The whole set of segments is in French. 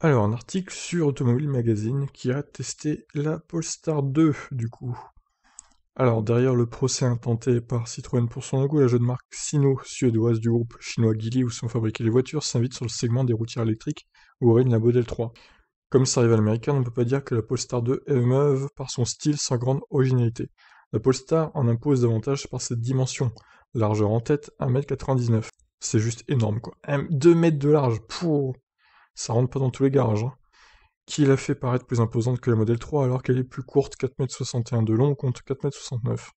Alors, un article sur Automobile Magazine qui a testé la Polestar 2, du coup. Alors, derrière le procès intenté par Citroën pour son logo, la jeune marque Sino, suédoise du groupe chinois Geely où sont fabriquées les voitures, s'invite sur le segment des routières électriques où règne la Model 3. Comme sa rival américaine, on ne peut pas dire que la Polestar 2 émeuve par son style sans grande originalité. La Polestar en impose davantage par ses dimensions. Largeur en tête, 1m99. C'est juste énorme quoi. 2 mètres de large, pour ça rentre pas dans tous les garages, hein. qui la fait paraître plus imposante que la modèle 3 alors qu'elle est plus courte, 4m61 de long contre 4m69.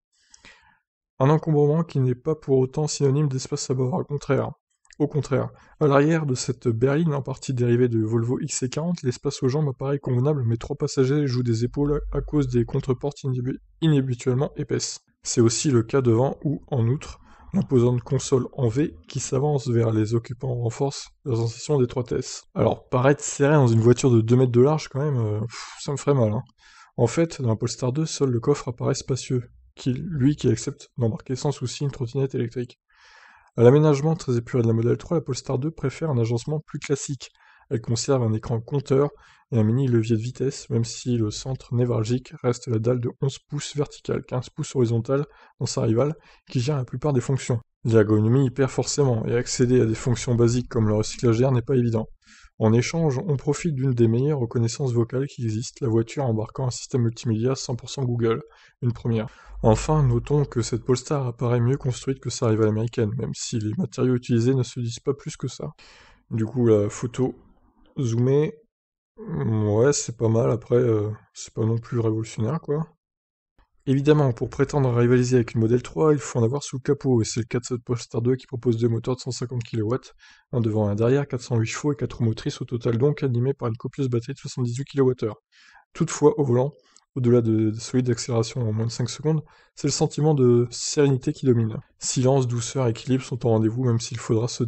Un encombrement qui n'est pas pour autant synonyme d'espace à bord, au contraire. Au contraire, à l'arrière de cette berline en partie dérivée de Volvo XC40, l'espace aux jambes apparaît convenable, mais trois passagers jouent des épaules à cause des contreportes inhabituellement épaisses. C'est aussi le cas devant où, en outre, imposante console en V qui s'avance vers les occupants en renforce la sensation d'étroitesse. Alors, paraître serré dans une voiture de 2 mètres de large, quand même, euh, ça me ferait mal. Hein. En fait, dans la Polestar 2, seul le coffre apparaît spacieux, lui qui accepte d'embarquer sans souci une trottinette électrique. À l'aménagement très épuré de la modèle 3, la Polestar 2 préfère un agencement plus classique, elle conserve un écran compteur et un mini levier de vitesse, même si le centre névralgique reste la dalle de 11 pouces verticale, 15 pouces horizontale dans sa rivale, qui gère la plupart des fonctions. L'ergonomie perd forcément, et accéder à des fonctions basiques comme le recyclage d'air n'est pas évident. En échange, on profite d'une des meilleures reconnaissances vocales qui existent, la voiture embarquant un système multimédia 100% Google, une première. Enfin, notons que cette Polestar apparaît mieux construite que sa rivale américaine, même si les matériaux utilisés ne se disent pas plus que ça. Du coup, la photo Zoomer, ouais, c'est pas mal. Après, euh, c'est pas non plus révolutionnaire, quoi. Évidemment, pour prétendre rivaliser avec une Model 3, il faut en avoir sous le capot, et c'est le 400 Polestar 2 qui propose deux moteurs de 150 kW, un devant et un derrière, 408 chevaux et 4 motrices, au total donc animées par une copieuse batterie de 78 kWh. Toutefois, au volant, au-delà de, solides accélérations en moins de 5 secondes, c'est le sentiment de sérénité qui domine. Silence, douceur, équilibre sont en rendez-vous, même s'il faudra se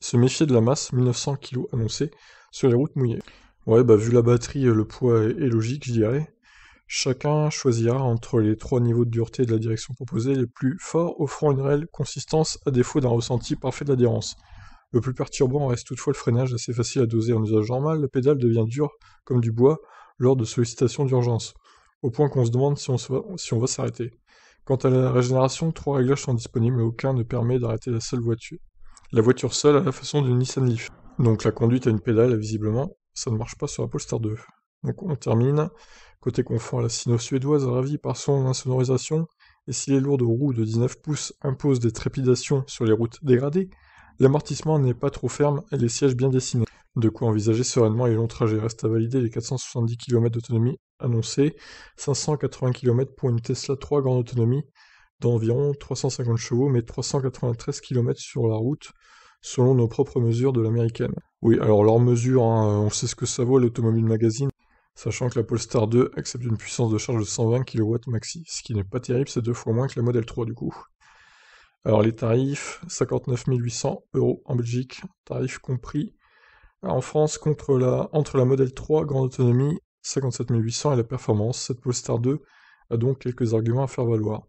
se méfier de la masse, 1900 kg annoncée sur les routes mouillées. Ouais, bah vu la batterie, euh, le poids est, logique, je dirais. Chacun choisira entre les trois niveaux de dureté de la direction proposée les plus forts, offrant une réelle consistance à défaut d'un ressenti parfait d'adhérence Le plus perturbant reste toutefois le freinage, assez facile à doser en usage normal, le pédale devient dur comme du bois lors de sollicitations d'urgence, au point qu'on se demande si on, va, si on va s'arrêter. Quant à la régénération, trois réglages sont disponibles mais aucun ne permet d'arrêter la seule voiture, la voiture seule à la façon d'une Nissan Leaf. Donc la conduite à une pédale, visiblement, ça ne marche pas sur la Polestar 2. Donc on termine. Côté confort, la Sino suédoise, ravie par son insonorisation, et si les lourdes roues de 19 pouces imposent des trépidations sur les routes dégradées, l'amortissement n'est pas trop ferme et les sièges bien dessinés. De quoi envisager sereinement les longs trajets. Reste à valider les 470 km d'autonomie annoncés, 580 km pour une Tesla 3 grande autonomie, d'environ 350 chevaux, mais 393 km sur la route, selon nos propres mesures de l'américaine. Oui, alors leurs mesures, hein, on sait ce que ça vaut l'Automobile Magazine, sachant que la Polestar 2 accepte une puissance de charge de 120 kW maxi, ce qui n'est pas terrible, c'est deux fois moins que la Model 3 du coup. Alors les tarifs, 59 800 euros en Belgique, tarifs compris. en France, contre entre la Model 3 grande autonomie, 57 800 et la performance, cette Polestar 2 a donc quelques arguments à faire valoir.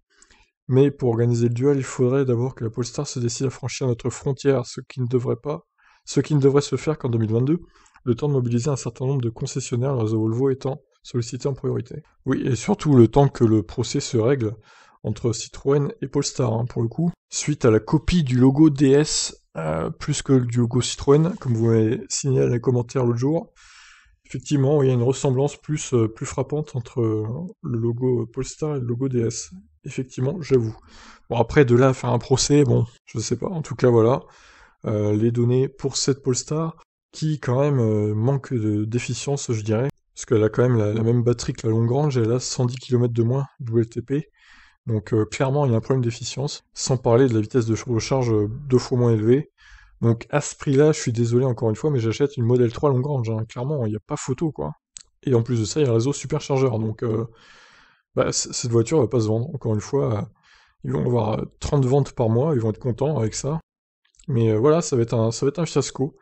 Mais pour organiser le duel, il faudrait d'abord que la Polestar se décide à franchir notre frontière, ce qui ne devrait pas, ce qui ne devrait se faire qu'en 2022, le temps de mobiliser un certain nombre de concessionnaires, le réseau Volvo étant sollicité en priorité. Oui, et surtout le temps que le procès se règle entre Citroën et Polestar, hein, pour le coup, suite à la copie du logo DS euh, plus que du logo Citroën, comme vous m'avez signalé dans les commentaires l'autre jour. Effectivement, il y a une ressemblance plus, euh, plus frappante entre euh, le logo Polestar et le logo DS effectivement, j'avoue. Bon, après, de là à faire un procès, bon, je sais pas. En tout cas, voilà. Euh, les données pour cette Polestar, qui quand même euh, manque d'efficience, je dirais. Parce qu'elle a quand même la, même batterie que la Longrange, elle a 110 km de moins WLTP. Donc euh, clairement, il y a un problème d'efficience, sans parler de la vitesse de recharge deux fois moins élevée. Donc à ce prix-là, je suis désolé encore une fois, mais j'achète une Model 3 Longrange. Range. Hein. Clairement, il n'y a pas photo, quoi. Et en plus de ça, il y a un réseau superchargeur. Donc bah, cette voiture va pas se vendre. Encore une fois, euh, ils vont avoir 30 euh, ventes par mois, ils vont être contents avec ça. Mais euh, voilà, ça va être un, ça va être un fiasco.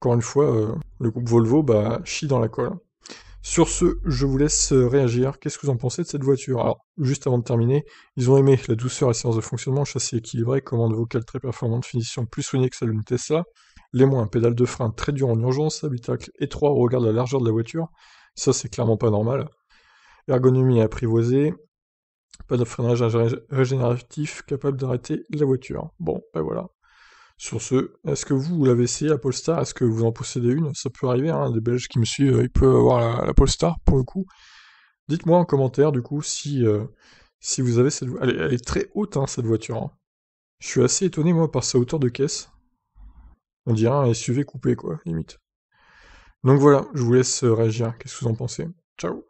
Encore une fois, le groupe Volvo bah, chie dans la colle. Sur ce, je vous laisse réagir. Qu'est-ce que vous en pensez de cette voiture Alors, juste avant de terminer, ils ont aimé la douceur et la séance de fonctionnement, châssis équilibré, commande vocale très performante, finition plus soignée que celle d'une Tesla. Les moins, pédale de frein très dur en urgence, habitacle étroit au regard de la largeur de la voiture. Ça, c'est clairement pas normal. Ergonomie apprivoisée. Pas de freinage régénératif capable d'arrêter la voiture. Bon, ben voilà. Sur ce, est-ce que vous, l'avez essayé, la Polestar Est-ce que vous en possédez une Ça peut arriver, hein, des Belges qui me suivent, euh, ils peuvent avoir la, Polestar pour le coup. Dites-moi en commentaire, du coup, si, euh, si vous avez cette voiture. Elle, est très haute, hein, cette voiture. Hein. Je suis assez étonné, moi, par sa hauteur de caisse. On dirait un SUV coupé, quoi, limite. Donc voilà, je vous laisse euh, réagir. Qu'est-ce que vous en pensez Ciao